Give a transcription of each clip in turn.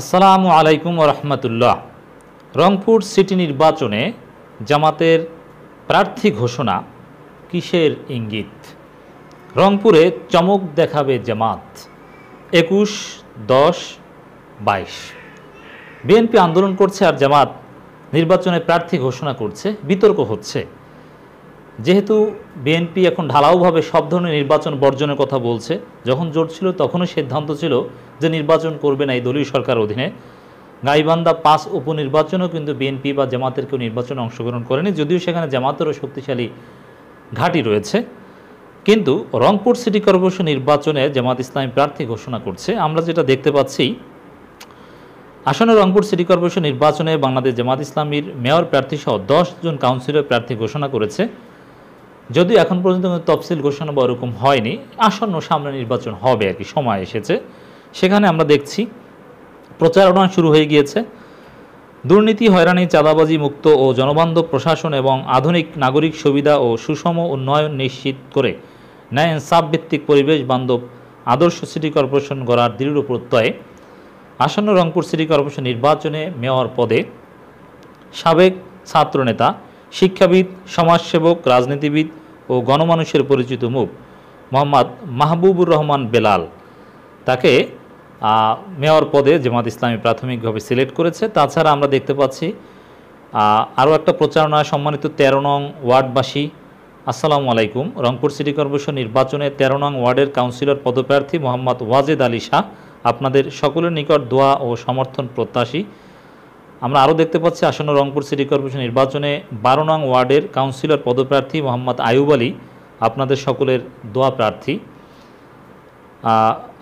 আসসালামু আলাইকুম রহমতুল্লাহ রংপুর সিটি নির্বাচনে জামাতের প্রার্থী ঘোষণা কিসের ইঙ্গিত রংপুরে চমক দেখাবে জামাত একুশ দশ বাইশ বিএনপি আন্দোলন করছে আর জামাত নির্বাচনে প্রার্থী ঘোষণা করছে বিতর্ক হচ্ছে যেহেতু বিএনপি এখন ঢালাওভাবে সব ধরনের নির্বাচন বর্জনের কথা বলছে যখন জোট ছিল তখনও সিদ্ধান্ত ছিল যে নির্বাচন করবে না এই দলীয় সরকার অধীনে গাইবান্ধা পাঁচ উপনির্বাচনেও কিন্তু বিএনপি বা জামাতের কেউ নির্বাচনে অংশগ্রহণ করেনি যদিও সেখানে জামাতেরও শক্তিশালী ঘাঁটি রয়েছে কিন্তু রংপুর সিটি কর্পোরেশন নির্বাচনে জামাত ইসলামী প্রার্থী ঘোষণা করছে আমরা যেটা দেখতে পাচ্ছি আসনে রংপুর সিটি কর্পোরেশন নির্বাচনে বাংলাদেশ জামাত ইসলামীর মেয়র প্রার্থীসহ দশ জন কাউন্সিলর প্রার্থী ঘোষণা করেছে যদিও এখন পর্যন্ত তফসিল ঘোষণা বা ওরকম হয়নি আসন্ন সামনে নির্বাচন হবে আর কি সময় এসেছে সেখানে আমরা দেখছি প্রচারণা শুরু হয়ে গিয়েছে দুর্নীতি হয়রানি চাঁদাবাজি মুক্ত ও জনবান্ধব প্রশাসন এবং আধুনিক নাগরিক সুবিধা ও সুষম উন্নয়ন নিশ্চিত করে ন্যায় সাবভিত্তিক পরিবেশ বান্ধব আদর্শ সিটি কর্পোরেশন গড়ার দৃঢ় প্রত্যয়ে আসন্ন রংপুর সিটি কর্পোরেশন নির্বাচনে মেয়র পদে সাবেক ছাত্রনেতা শিক্ষাবিদ সমাজসেবক রাজনীতিবিদ ও গণমানুষের পরিচিত মুখ মোহাম্মদ মাহবুবুর রহমান বেলাল তাকে মেয়র পদে জামাত ইসলামী প্রাথমিকভাবে সিলেক্ট করেছে তাছাড়া আমরা দেখতে পাচ্ছি আরও একটা প্রচারণা সম্মানিত তেরো নং ওয়ার্ডবাসী আসসালামু আলাইকুম রংপুর সিটি কর্পোরেশন নির্বাচনে তেরো নং ওয়ার্ডের কাউন্সিলর পদপ্রার্থী মোহাম্মদ ওয়াজেদ আলী শাহ আপনাদের সকলের নিকট দোয়া ও সমর্থন প্রত্যাশী আমরা আরও দেখতে পাচ্ছি আসন্ন রংপুর সিটি কর্পোরেশন নির্বাচনে বারো নং ওয়ার্ডের কাউন্সিলর পদপ্রার্থী মোহাম্মদ আয়ুব আলী আপনাদের সকলের দোয়া প্রার্থী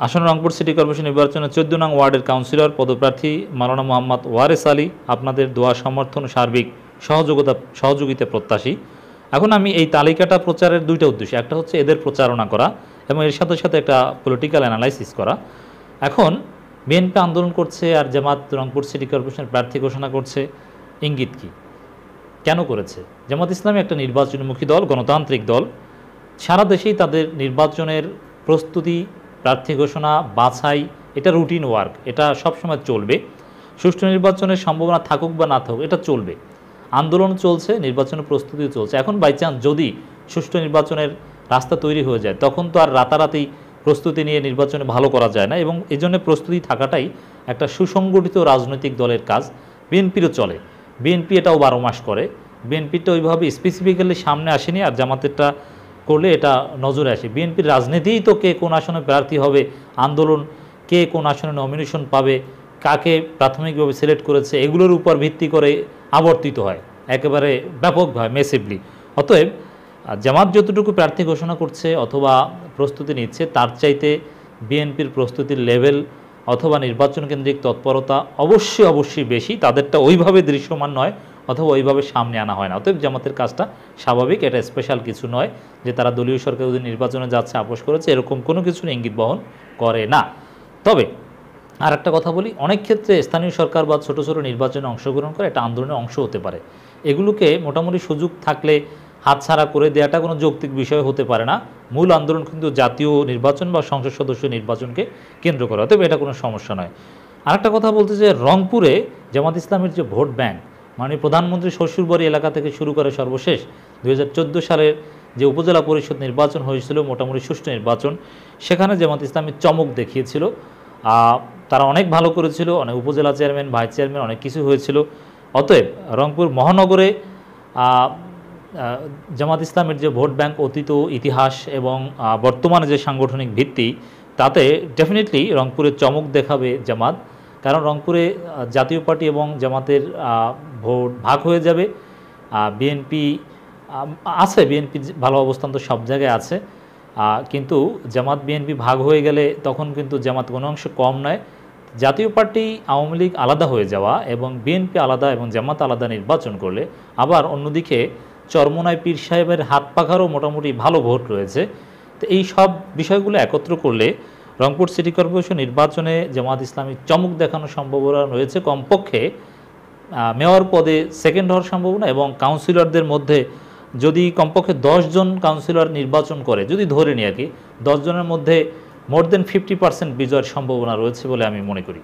আসন্ন রংপুর সিটি কর্পোরেশন নির্বাচনে চোদ্দ নং ওয়ার্ডের কাউন্সিলর পদপ্রার্থী মালানা মোহাম্মদ ওয়ারেস আলী আপনাদের দোয়া সমর্থন সার্বিক সহযোগিতা সহযোগিতা প্রত্যাশী এখন আমি এই তালিকাটা প্রচারের দুইটা উদ্দেশ্য একটা হচ্ছে এদের প্রচারণা করা এবং এর সাথে সাথে একটা পলিটিক্যাল অ্যানালাইসিস করা এখন বিএনপি আন্দোলন করছে আর জামাত রংপুর সিটি কর্পোরেশনের প্রার্থী ঘোষণা করছে ইঙ্গিত কি কেন করেছে জামাত ইসলামী একটা নির্বাচনমুখী দল গণতান্ত্রিক দল সারা দেশেই তাদের নির্বাচনের প্রস্তুতি প্রার্থী ঘোষণা বাছাই এটা রুটিন ওয়ার্ক এটা সবসময় চলবে সুষ্ঠু নির্বাচনের সম্ভাবনা থাকুক বা না থাকুক এটা চলবে আন্দোলন চলছে নির্বাচনের প্রস্তুতি চলছে এখন বাই চান্স যদি সুষ্ঠু নির্বাচনের রাস্তা তৈরি হয়ে যায় তখন তো আর রাতারাতি প্রস্তুতি নিয়ে নির্বাচনে ভালো করা যায় না এবং এজন্য প্রস্তুতি থাকাটাই একটা সুসংগঠিত রাজনৈতিক দলের কাজ বিএনপিরও চলে বিএনপি এটাও বারো মাস করে বিএনপিটা ওইভাবে স্পেসিফিক্যালি সামনে আসেনি আর জামাতেরটা করলে এটা নজরে আসে বিএনপির রাজনীতিই তো কে কোন আসনে প্রার্থী হবে আন্দোলন কে কোন আসনে নমিনেশন পাবে কাকে প্রাথমিকভাবে সিলেক্ট করেছে এগুলোর উপর ভিত্তি করে আবর্তিত হয় একেবারে ব্যাপকভাবে মেসিভলি অতএব জামাত যতটুকু প্রার্থী ঘোষণা করছে অথবা প্রস্তুতি নিচ্ছে তার চাইতে বিএনপির প্রস্তুতির লেভেল অথবা নির্বাচন কেন্দ্রিক তৎপরতা অবশ্যই অবশ্যই বেশি তাদেরটা ওইভাবে দৃশ্যমান নয় অথবা ওইভাবে সামনে আনা হয় না অতএব জামাতের কাজটা স্বাভাবিক এটা স্পেশাল কিছু নয় যে তারা দলীয় সরকার যদি নির্বাচনে যাচ্ছে আপোষ করেছে এরকম কোনো কিছু ইঙ্গিত বহন করে না তবে আর একটা কথা বলি অনেক ক্ষেত্রে স্থানীয় সরকার বা ছোটো ছোটো নির্বাচনে অংশগ্রহণ করে এটা আন্দোলনের অংশ হতে পারে এগুলোকে মোটামুটি সুযোগ থাকলে হাতছাড়া করে দেওয়াটা কোনো যৌক্তিক বিষয় হতে পারে না মূল আন্দোলন কিন্তু জাতীয় নির্বাচন বা সংসদ সদস্য নির্বাচনকে কেন্দ্র করে তবে এটা কোনো সমস্যা নয় আরেকটা কথা বলতে যে রংপুরে জামাত ইসলামের যে ভোট ব্যাংক মানে প্রধানমন্ত্রী শ্বশুরবাড়ি এলাকা থেকে শুরু করে সর্বশেষ দু সালের যে উপজেলা পরিষদ নির্বাচন হয়েছিল মোটামুটি সুষ্ঠু নির্বাচন সেখানে জামাত ইসলামের চমক দেখিয়েছিল তারা অনেক ভালো করেছিল অনেক উপজেলা চেয়ারম্যান ভাইস চেয়ারম্যান অনেক কিছু হয়েছিল অতএব রংপুর মহানগরে জামাত ইসলামের যে ভোট ব্যাংক অতীত ইতিহাস এবং বর্তমানে যে সাংগঠনিক ভিত্তি তাতে ডেফিনেটলি রংপুরে চমক দেখাবে জামাত কারণ রংপুরে জাতীয় পার্টি এবং জামাতের ভোট ভাগ হয়ে যাবে বিএনপি আছে বিএনপি ভালো অবস্থান তো সব জায়গায় আছে কিন্তু জামাত বিএনপি ভাগ হয়ে গেলে তখন কিন্তু জামাত কোনো অংশ কম নয় জাতীয় পার্টি আওয়ামী লীগ আলাদা হয়ে যাওয়া এবং বিএনপি আলাদা এবং জামাত আলাদা নির্বাচন করলে আবার অন্যদিকে চরমনায় পীর সাহেবের হাত পাখারও মোটামুটি ভালো ভোট রয়েছে তো এই সব বিষয়গুলো একত্র করলে রংপুর সিটি কর্পোরেশন নির্বাচনে জামাত ইসলামী চমক দেখানোর সম্ভাবনা রয়েছে কমপক্ষে মেয়র পদে সেকেন্ড হওয়ার সম্ভাবনা এবং কাউন্সিলরদের মধ্যে যদি কমপক্ষে জন কাউন্সিলর নির্বাচন করে যদি ধরে নিই আর কি জনের মধ্যে মোর দেন ফিফটি পার্সেন্ট বিজয়ের সম্ভাবনা রয়েছে বলে আমি মনে করি